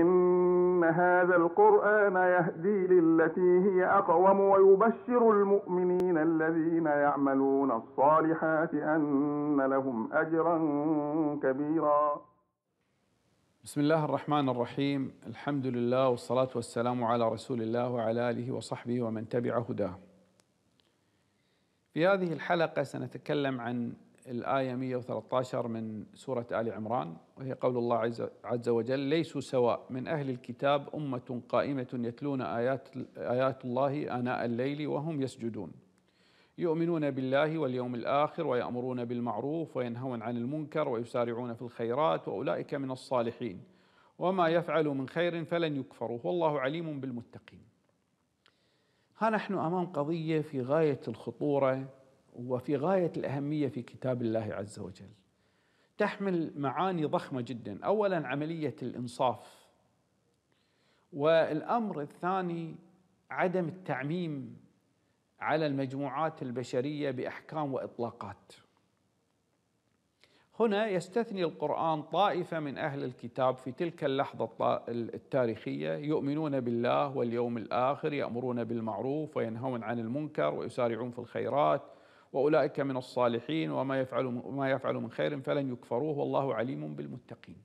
إن هذا القرآن يهدي للتي هي أقوم ويبشر المؤمنين الذين يعملون الصالحات أن لهم أجرا كبيرا بسم الله الرحمن الرحيم الحمد لله والصلاة والسلام على رسول الله وعلى آله وصحبه ومن تبع هداه في هذه الحلقة سنتكلم عن الآية 113 من سورة آل عمران وهي قول الله عز وجل ليسوا سواء من أهل الكتاب أمة قائمة يتلون آيات, آيات الله آناء الليل وهم يسجدون يؤمنون بالله واليوم الآخر ويأمرون بالمعروف وينهون عن المنكر ويسارعون في الخيرات وأولئك من الصالحين وما يفعلوا من خير فلن يكفروا والله عليم بالمتقين ها نحن أمام قضية في غاية الخطورة وفي غايه الاهميه في كتاب الله عز وجل. تحمل معاني ضخمه جدا، اولا عمليه الانصاف. والامر الثاني عدم التعميم على المجموعات البشريه باحكام واطلاقات. هنا يستثني القرآن طائفة من أهل الكتاب في تلك اللحظة التاريخية يؤمنون بالله واليوم الآخر يأمرون بالمعروف وينهون عن المنكر ويسارعون في الخيرات واولئك من الصالحين وما يفعل ما يفعل من خير فلن يكفروه والله عليم بالمتقين.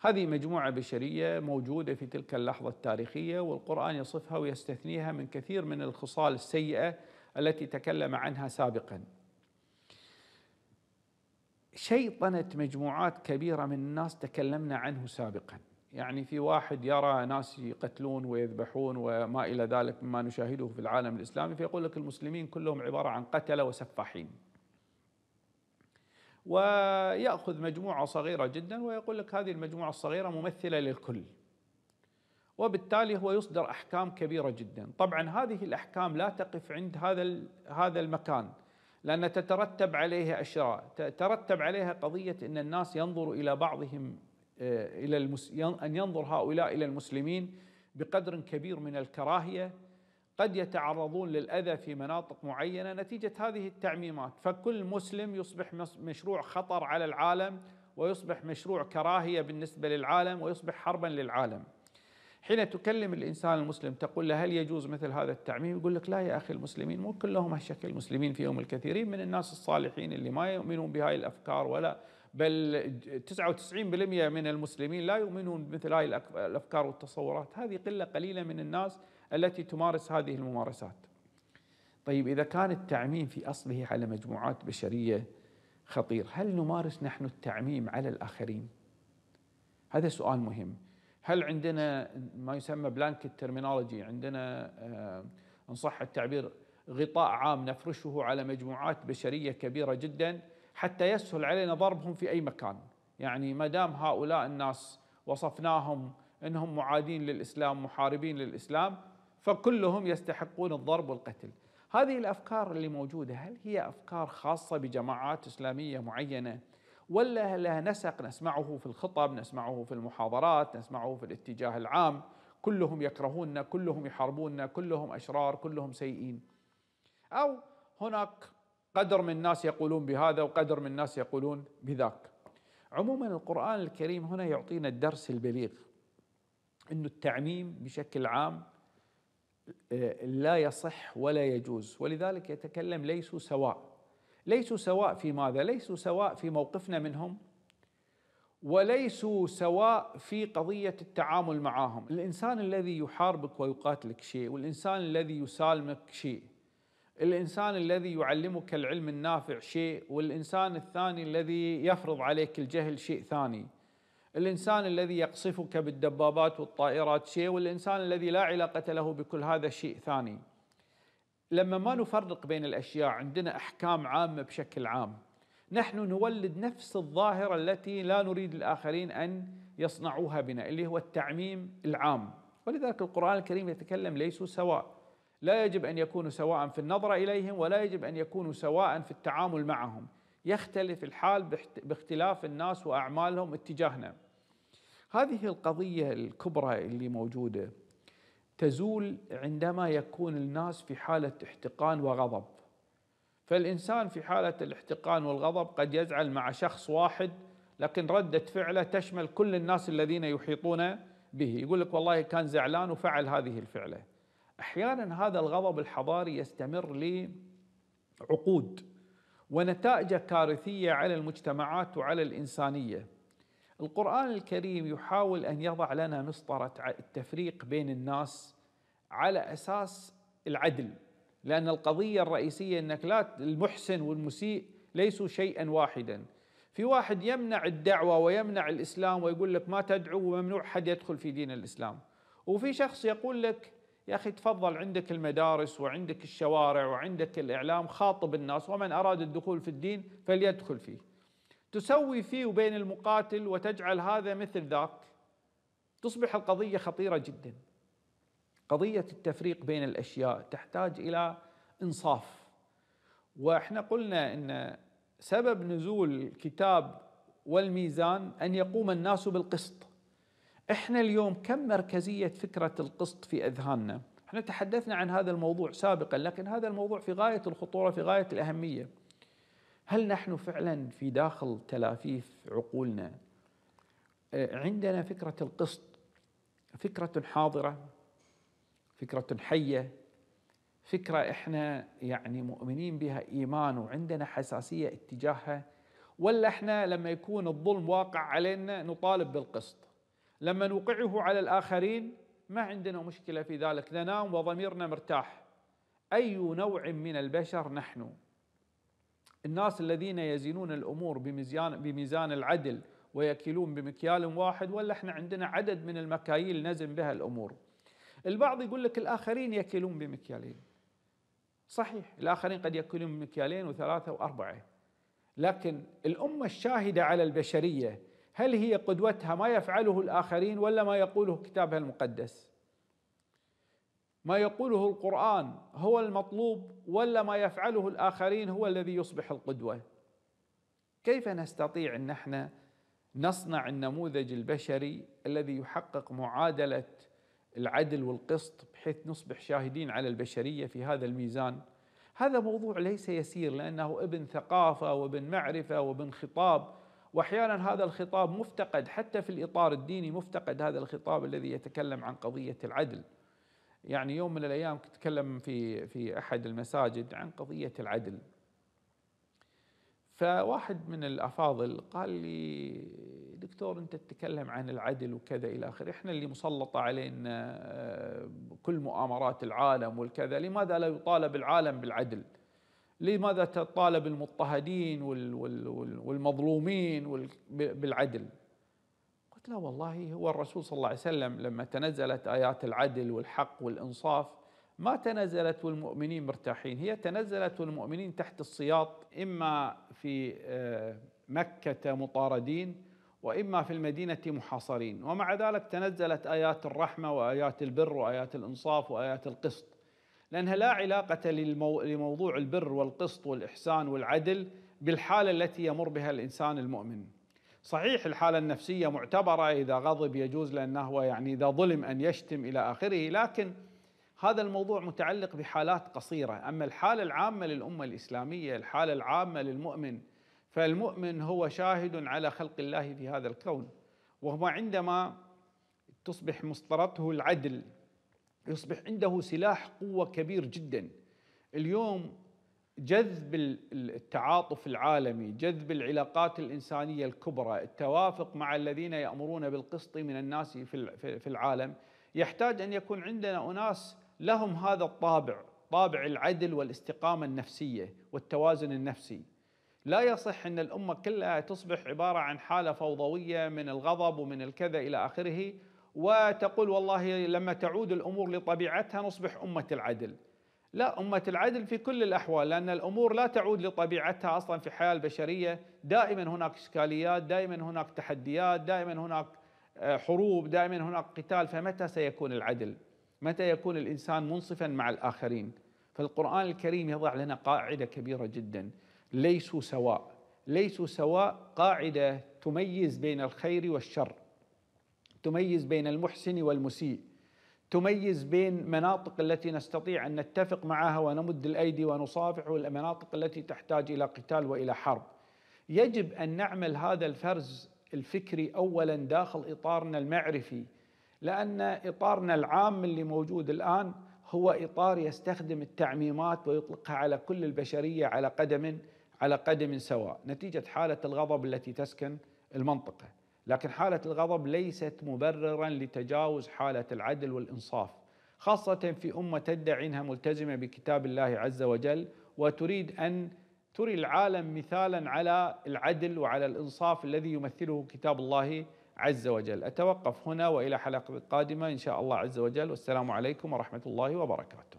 هذه مجموعه بشريه موجوده في تلك اللحظه التاريخيه والقران يصفها ويستثنيها من كثير من الخصال السيئه التي تكلم عنها سابقا. شيطنه مجموعات كبيره من الناس تكلمنا عنه سابقا. يعني في واحد يرى ناس يقتلون ويذبحون وما إلى ذلك مما نشاهده في العالم الإسلامي فيقول لك المسلمين كلهم عبارة عن قتلة وسفاحين ويأخذ مجموعة صغيرة جدا ويقول لك هذه المجموعة الصغيرة ممثلة للكل وبالتالي هو يصدر أحكام كبيرة جدا طبعا هذه الأحكام لا تقف عند هذا هذا المكان لأن تترتب عليها أشياء تترتب عليها قضية أن الناس ينظروا إلى بعضهم آه، إلى المس... أن ينظر هؤلاء إلى المسلمين بقدر كبير من الكراهية قد يتعرضون للأذى في مناطق معينة نتيجة هذه التعميمات فكل مسلم يصبح مشروع خطر على العالم ويصبح مشروع كراهية بالنسبة للعالم ويصبح حربا للعالم حين تكلم الإنسان المسلم تقول له هل يجوز مثل هذا التعميم يقول لك لا يا أخي المسلمين مو كلهم هالشكل المسلمين فيهم الكثيرين من الناس الصالحين اللي ما يؤمنون بهاي الأفكار ولا بل 99% من المسلمين لا يؤمنون بمثل هذه الافكار والتصورات، هذه قله قليله من الناس التي تمارس هذه الممارسات. طيب اذا كان التعميم في اصله على مجموعات بشريه خطير، هل نمارس نحن التعميم على الاخرين؟ هذا سؤال مهم. هل عندنا ما يسمى بلانكت ترمينولوجي عندنا آه، ان صح التعبير غطاء عام نفرشه على مجموعات بشريه كبيره جدا حتى يسهل علينا ضربهم في أي مكان يعني ما دام هؤلاء الناس وصفناهم أنهم معادين للإسلام محاربين للإسلام فكلهم يستحقون الضرب والقتل هذه الأفكار اللي موجودة هل هي أفكار خاصة بجماعات إسلامية معينة ولا لها نسق نسمعه في الخطب نسمعه في المحاضرات نسمعه في الاتجاه العام كلهم يكرهوننا كلهم يحاربوننا كلهم أشرار كلهم سيئين أو هناك قدر من الناس يقولون بهذا وقدر من الناس يقولون بذاك عموما القرآن الكريم هنا يعطينا الدرس البليغ أن التعميم بشكل عام آه، لا يصح ولا يجوز ولذلك يتكلم ليسوا سواء ليسوا سواء في ماذا؟ ليسوا سواء في موقفنا منهم وليسوا سواء في قضية التعامل معهم الإنسان الذي يحاربك ويقاتلك شيء والإنسان الذي يسالمك شيء الانسان الذي يعلمك العلم النافع شيء والانسان الثاني الذي يفرض عليك الجهل شيء ثاني الانسان الذي يقصفك بالدبابات والطائرات شيء والانسان الذي لا علاقه له بكل هذا شيء ثاني لما ما نفرق بين الاشياء عندنا احكام عامه بشكل عام نحن نولد نفس الظاهره التي لا نريد الاخرين ان يصنعوها بنا اللي هو التعميم العام ولذلك القران الكريم يتكلم ليسوا سواء لا يجب ان يكونوا سواء في النظره اليهم ولا يجب ان يكونوا سواء في التعامل معهم يختلف الحال باختلاف الناس واعمالهم اتجاهنا هذه القضيه الكبرى اللي موجوده تزول عندما يكون الناس في حاله احتقان وغضب فالانسان في حاله الاحتقان والغضب قد يزعل مع شخص واحد لكن رده فعله تشمل كل الناس الذين يحيطون به يقول لك والله كان زعلان وفعل هذه الفعله احيانا هذا الغضب الحضاري يستمر لعقود ونتائجه كارثيه على المجتمعات وعلى الانسانيه. القران الكريم يحاول ان يضع لنا مسطره التفريق بين الناس على اساس العدل، لان القضيه الرئيسيه انك لا المحسن والمسيء ليسوا شيئا واحدا. في واحد يمنع الدعوه ويمنع الاسلام ويقول لك ما تدعو وممنوع حد يدخل في دين الاسلام. وفي شخص يقول لك يا أخي تفضل عندك المدارس وعندك الشوارع وعندك الإعلام خاطب الناس ومن أراد الدخول في الدين فليدخل فيه تسوي فيه وبين المقاتل وتجعل هذا مثل ذاك تصبح القضية خطيرة جدا قضية التفريق بين الأشياء تحتاج إلى إنصاف وإحنا قلنا أن سبب نزول الكتاب والميزان أن يقوم الناس بالقسط احنا اليوم كم مركزيه فكره القسط في اذهاننا احنا تحدثنا عن هذا الموضوع سابقا لكن هذا الموضوع في غايه الخطوره في غايه الاهميه هل نحن فعلا في داخل تلافيف عقولنا آه، عندنا فكره القسط فكره حاضره فكره حيه فكره احنا يعني مؤمنين بها ايمان وعندنا حساسيه اتجاهها ولا احنا لما يكون الظلم واقع علينا نطالب بالقسط لما نوقعه على الآخرين ما عندنا مشكلة في ذلك ننام وضميرنا مرتاح أي نوع من البشر نحن الناس الذين يزنون الأمور بميزان, بميزان العدل ويكلون بمكيال واحد ولا احنا عندنا عدد من المكاييل نزن بها الأمور البعض يقول لك الآخرين يكلون بمكيالين صحيح الآخرين قد يكلون بمكيالين وثلاثة وأربعة لكن الأمة الشاهدة على البشرية هل هي قدوتها ما يفعله الآخرين ولا ما يقوله كتابها المقدس ما يقوله القرآن هو المطلوب ولا ما يفعله الآخرين هو الذي يصبح القدوة كيف نستطيع أن نحن نصنع النموذج البشري الذي يحقق معادلة العدل والقسط بحيث نصبح شاهدين على البشرية في هذا الميزان هذا موضوع ليس يسير لأنه ابن ثقافة وابن معرفة وابن خطاب واحيانا هذا الخطاب مفتقد حتى في الاطار الديني مفتقد هذا الخطاب الذي يتكلم عن قضيه العدل. يعني يوم من الايام تكلم في في احد المساجد عن قضيه العدل. فواحد من الافاضل قال لي دكتور انت تتكلم عن العدل وكذا الى اخره، احنا اللي مسلطه علينا آه، كل مؤامرات العالم والكذا، لماذا لا يطالب العالم بالعدل؟ لماذا تطالب المضطهدين والمظلومين بالعدل قلت لا والله هو الرسول صلى الله عليه وسلم لما تنزلت آيات العدل والحق والإنصاف ما تنزلت والمؤمنين مرتاحين هي تنزلت والمؤمنين تحت السياط إما في آه، مكة مطاردين وإما في المدينة محاصرين ومع ذلك تنزلت آيات الرحمة وآيات البر وآيات الإنصاف وآيات القسط لأنها لا علاقة للمو... لموضوع البر والقسط والإحسان والعدل بالحالة التي يمر بها الإنسان المؤمن صحيح الحالة النفسية معتبرة إذا غضب يجوز لأنه هو يعني إذا ظلم أن يشتم إلى آخره لكن هذا الموضوع متعلق بحالات قصيرة أما الحالة العامة للأمة الإسلامية الحالة العامة للمؤمن فالمؤمن هو شاهد على خلق الله في هذا الكون وهو عندما تصبح مسطرته العدل يصبح عنده سلاح قوه كبير جدا اليوم جذب التعاطف العالمي جذب العلاقات الانسانيه الكبرى التوافق مع الذين يامرون بالقسط من الناس في العالم يحتاج ان يكون عندنا اناس لهم هذا الطابع طابع العدل والاستقامه النفسيه والتوازن النفسي لا يصح ان الامه كلها تصبح عباره عن حاله فوضويه من الغضب ومن الكذا الى اخره وتقول والله لما تعود الامور لطبيعتها نصبح امه العدل. لا امه العدل في كل الاحوال لان الامور لا تعود لطبيعتها اصلا في الحياه البشريه، دائما هناك اشكاليات، دائما هناك تحديات، دائما هناك آه، حروب، دائما هناك قتال، فمتى سيكون العدل؟ متى يكون الانسان منصفا مع الاخرين؟ فالقران الكريم يضع لنا قاعده كبيره جدا، ليسوا سواء، ليسوا سواء قاعده تميز بين الخير والشر. تميز بين المحسن والمسيء تميز بين مناطق التي نستطيع ان نتفق معها ونمد الايدي ونصافح والمناطق التي تحتاج الى قتال والى حرب. يجب ان نعمل هذا الفرز الفكري اولا داخل اطارنا المعرفي لان اطارنا العام اللي موجود الان هو اطار يستخدم التعميمات ويطلقها على كل البشريه على قدم على قدم سواء نتيجه حاله الغضب التي تسكن المنطقه. لكن حالة الغضب ليست مبررا لتجاوز حالة العدل والإنصاف خاصة في أمة تدعي أنها ملتزمة بكتاب الله عز وجل وتريد أن تري العالم مثالا على العدل وعلى الإنصاف الذي يمثله كتاب الله عز وجل أتوقف هنا وإلى حلقة قادمة إن شاء الله عز وجل والسلام عليكم ورحمة الله وبركاته